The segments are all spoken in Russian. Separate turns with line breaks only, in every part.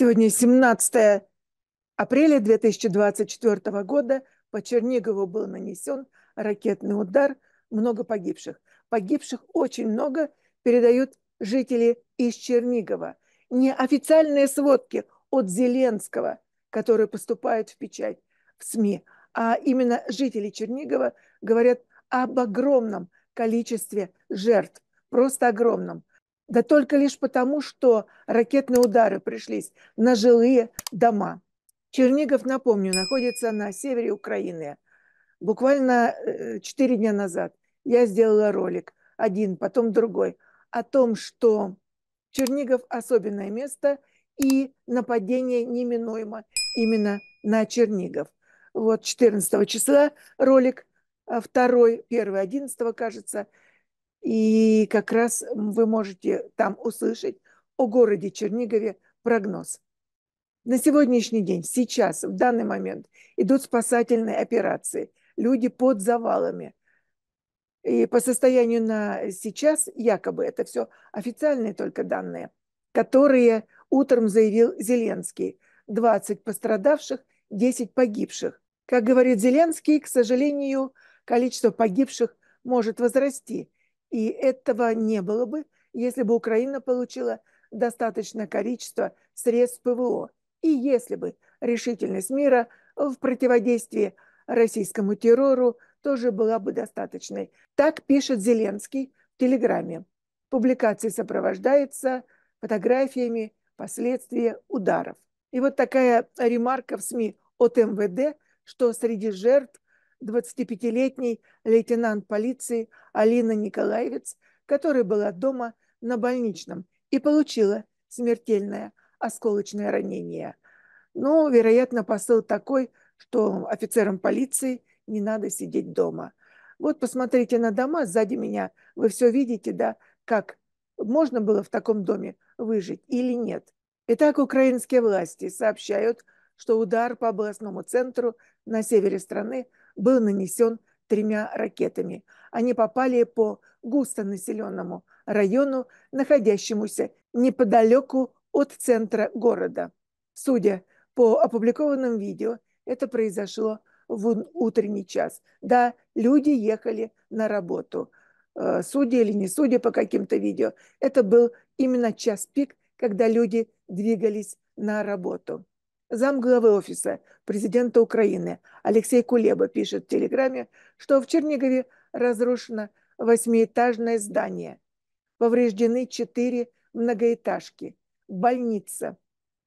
Сегодня 17 апреля 2024 года. По Чернигову был нанесен ракетный удар. Много погибших. Погибших очень много, передают жители из Чернигова. Неофициальные сводки от Зеленского, которые поступают в печать, в СМИ, а именно жители Чернигова говорят об огромном количестве жертв, просто огромном. Да только лишь потому, что ракетные удары пришлись на жилые дома. Чернигов, напомню, находится на севере Украины. Буквально э, четыре дня назад я сделала ролик, один, потом другой, о том, что Чернигов особенное место и нападение неминуемо именно на Чернигов. Вот 14 числа ролик, а второй, первый, 11 кажется, и как раз вы можете там услышать о городе Чернигове прогноз. На сегодняшний день, сейчас, в данный момент идут спасательные операции. Люди под завалами. И по состоянию на сейчас, якобы, это все официальные только данные, которые утром заявил Зеленский. 20 пострадавших, 10 погибших. Как говорит Зеленский, к сожалению, количество погибших может возрасти. И этого не было бы, если бы Украина получила достаточное количество средств ПВО. И если бы решительность мира в противодействии российскому террору тоже была бы достаточной. Так пишет Зеленский в Телеграме. Публикация сопровождается фотографиями последствия ударов. И вот такая ремарка в СМИ от МВД, что среди жертв 25-летний лейтенант полиции Алина Николаевец, которая была дома на больничном и получила смертельное осколочное ранение. Но, вероятно, посыл такой, что офицерам полиции не надо сидеть дома. Вот посмотрите на дома сзади меня, вы все видите, да, как можно было в таком доме выжить или нет. Итак, украинские власти сообщают, что удар по областному центру на севере страны – был нанесен тремя ракетами. Они попали по густонаселенному району, находящемуся неподалеку от центра города. Судя по опубликованным видео, это произошло в утренний час. Да, люди ехали на работу. Э, судя или не судя по каким-то видео, это был именно час пик, когда люди двигались на работу замглавы офиса президента Украины Алексей Кулеба пишет в Телеграме, что в Чернигове разрушено восьмиэтажное здание, повреждены четыре многоэтажки, больница,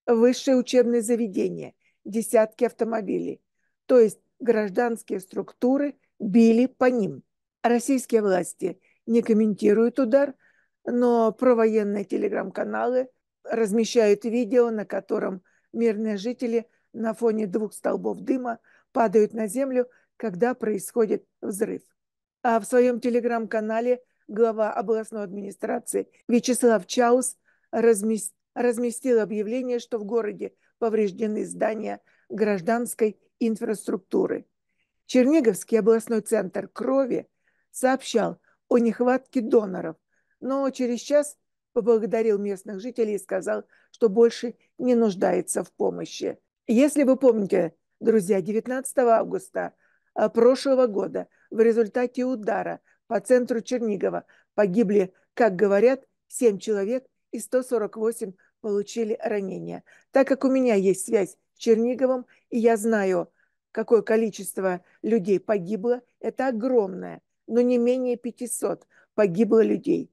высшее учебное заведение, десятки автомобилей. То есть гражданские структуры били по ним. Российские власти не комментируют удар, но провоенные телеграм-каналы размещают видео, на котором – мирные жители на фоне двух столбов дыма падают на землю, когда происходит взрыв. А в своем телеграм-канале глава областной администрации Вячеслав Чаус разместил разместил объявление, что в городе повреждены здания гражданской инфраструктуры. Черниговский областной центр крови сообщал о нехватке доноров, но через час поблагодарил местных жителей и сказал, что больше не нуждается в помощи. Если вы помните, друзья, 19 августа а, прошлого года в результате удара по центру Чернигова погибли, как говорят, 7 человек и 148 получили ранения. Так как у меня есть связь с Черниговым, и я знаю, какое количество людей погибло, это огромное, но не менее 500 погибло людей.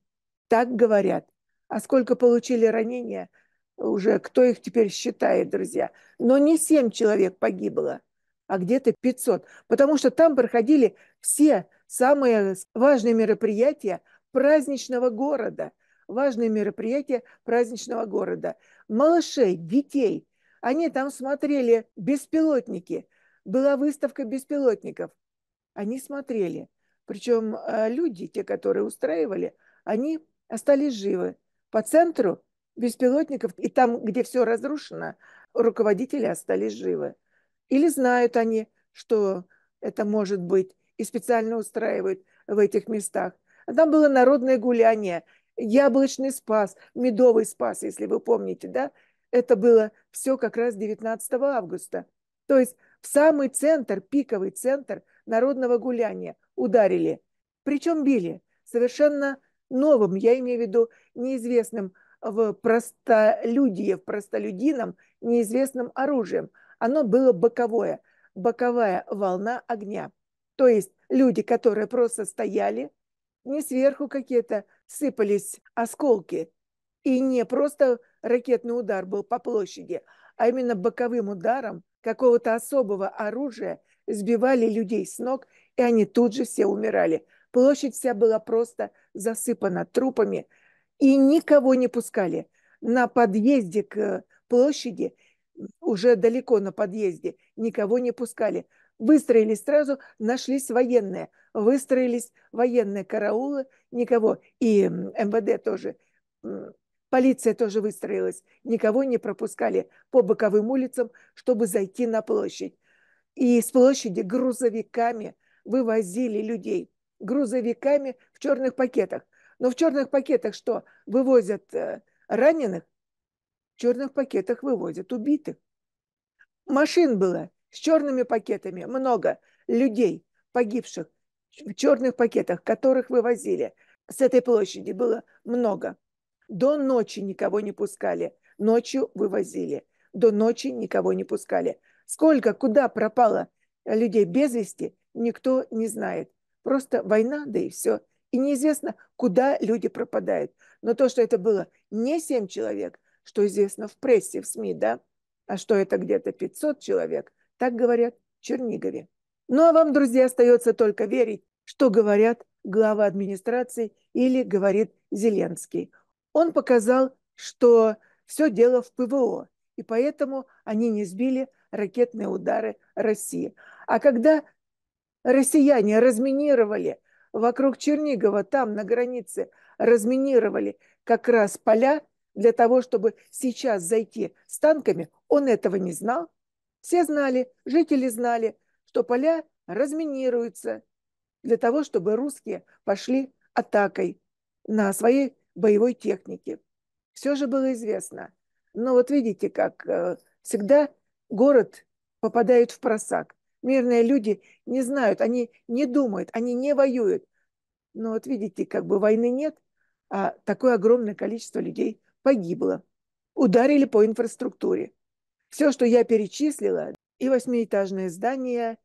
Так говорят а сколько получили ранения уже, кто их теперь считает, друзья. Но не семь человек погибло, а где-то 500, потому что там проходили все самые важные мероприятия праздничного города, важные мероприятия праздничного города. Малышей, детей, они там смотрели беспилотники, была выставка беспилотников. Они смотрели. Причем э, люди, те, которые устраивали, они остались живы по центру беспилотников, и там, где все разрушено, руководители остались живы. Или знают они, что это может быть, и специально устраивают в этих местах. А там было народное гуляние, яблочный спас, медовый спас, если вы помните, да? Это было все как раз 19 августа. То есть в самый центр, пиковый центр народного гуляния ударили. Причем били совершенно новым, я имею в виду неизвестным в простолюдие, в простолюдинам, неизвестным оружием. Оно было боковое, боковая волна огня. То есть люди, которые просто стояли, не сверху какие-то сыпались осколки. И не просто ракетный удар был по площади, а именно боковым ударом какого-то особого оружия сбивали людей с ног, и они тут же все умирали – Площадь вся была просто засыпана трупами, и никого не пускали. На подъезде к э, площади, уже далеко на подъезде, никого не пускали. Выстроились сразу, нашлись военные. Выстроились военные караулы, никого. И МВД тоже. Полиция тоже выстроилась. Никого не пропускали по боковым улицам, чтобы зайти на площадь. И с площади грузовиками вывозили людей грузовиками в черных пакетах. Но в черных пакетах что? Вывозят э, раненых, в черных пакетах вывозят убитых. Машин было с черными пакетами много людей, погибших в черных пакетах, которых вывозили. С этой площади было много. До ночи никого не пускали. Ночью вывозили. До ночи никого не пускали. Сколько, куда пропало людей без вести, никто не знает. Просто война, да и все. И неизвестно, куда люди пропадают. Но то, что это было не семь человек, что известно в прессе, в СМИ, да, а что это где-то 500 человек, так говорят в Чернигове. Ну а вам, друзья, остается только верить, что говорят глава администрации или говорит Зеленский. Он показал, что все дело в ПВО, и поэтому они не сбили ракетные удары России. А когда россияне разминировали вокруг Чернигова, там на границе разминировали как раз поля для того, чтобы сейчас зайти с танками. Он этого не знал. Все знали, жители знали, что поля разминируются для того, чтобы русские пошли атакой на своей боевой технике. Все же было известно. Но вот видите, как э, всегда город попадает в просак. Мирные люди не знают, они не думают, они не воюют. Но вот видите, как бы войны нет, а такое огромное количество людей погибло. Ударили по инфраструктуре. Все, что я перечислила, и восьмиэтажное здание,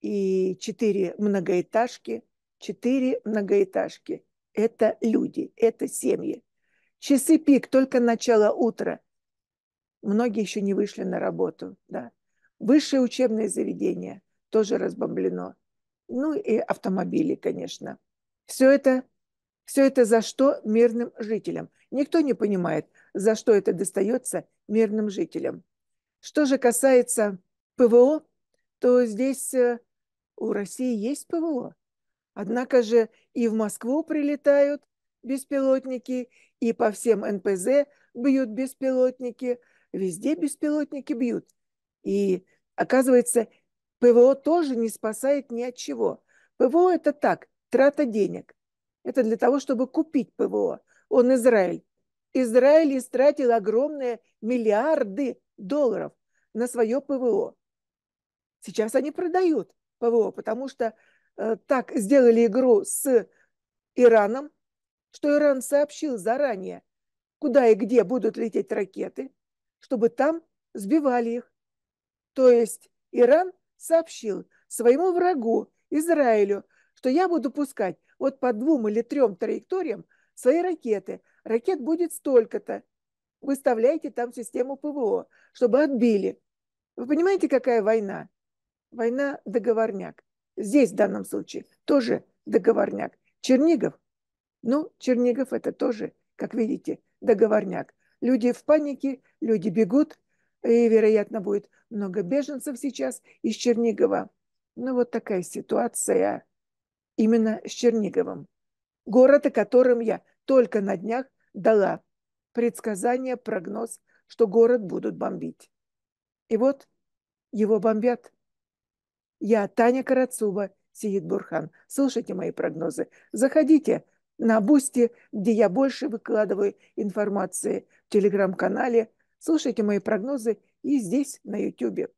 и четыре многоэтажки, четыре многоэтажки. Это люди, это семьи. Часы пик, только начало утра. Многие еще не вышли на работу, да. Высшее учебное заведение тоже разбомблено. Ну и автомобили, конечно. Все это, все это за что мирным жителям? Никто не понимает, за что это достается мирным жителям. Что же касается ПВО, то здесь э, у России есть ПВО. Однако же и в Москву прилетают беспилотники, и по всем НПЗ бьют беспилотники, везде беспилотники бьют. И оказывается, ПВО тоже не спасает ни от чего. ПВО это так, трата денег. Это для того, чтобы купить ПВО. Он Израиль. Израиль истратил огромные миллиарды долларов на свое ПВО. Сейчас они продают ПВО, потому что э, так сделали игру с Ираном, что Иран сообщил заранее, куда и где будут лететь ракеты, чтобы там сбивали их. То есть Иран сообщил своему врагу, Израилю, что я буду пускать вот по двум или трем траекториям свои ракеты. Ракет будет столько-то. Выставляйте там систему ПВО, чтобы отбили. Вы понимаете, какая война? Война договорняк. Здесь в данном случае тоже договорняк. Чернигов. Ну, Чернигов это тоже, как видите, договорняк. Люди в панике, люди бегут, и, вероятно, будет много беженцев сейчас из Чернигова. Ну, вот такая ситуация именно с Черниговым. Город, о котором я только на днях дала предсказание, прогноз, что город будут бомбить. И вот его бомбят. Я Таня Карацуба, Сиит Бурхан. Слушайте мои прогнозы. Заходите на Бусти, где я больше выкладываю информации в телеграм-канале – Слушайте мои прогнозы и здесь, на YouTube.